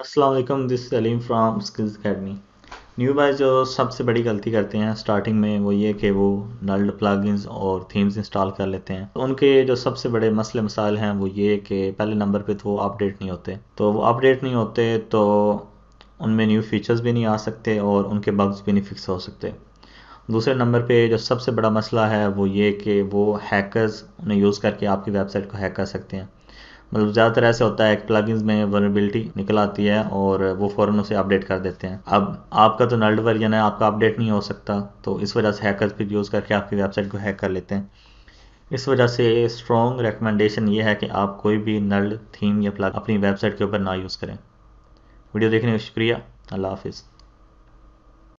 Aslam this Salim from skills academy newbies जो सबसे बड़ी गलती करते हैं स्टार्टिंग में वो ये कि वो नल्ड प्लगइन्स और थीम्स इंस्टॉल कर लेते हैं तो उनके जो सबसे बड़े मसले मसाइल हैं वो ये कि पहले नंबर पे तो वो अपडेट नहीं होते तो वो अपडेट नहीं होते तो उनमें न्यू फीचर्स भी नहीं आ सकते और उनके बग्स भी नहीं फिक्स हो सकते दूसरे नंबर पे जो सबसे बड़ा मसला है वो ये कि वो हैकर्स उन्हें यूज़ करके आपकी वेबसाइट को हैक कर सकते हैं मतलब ज़्यादातर ऐसे होता है प्लगइन्स में वर्नेबिलिटी निकल आती है और वो फॉरन उसे अपडेट कर देते हैं अब आपका तो नल्ड वर्जन है आपका अपडेट नहीं हो सकता तो इस वजह से हैकर भी यूज़ करके आपकी वेबसाइट को हैक कर लेते हैं इस वजह से स्ट्रॉन्ग रिकमेंडेशन ये है कि आप कोई भी नल्ड थीम या प्लग अपनी वेबसाइट के ऊपर ना यूज़ करें वीडियो देखने का शुक्रिया अल्लाह हाफिज़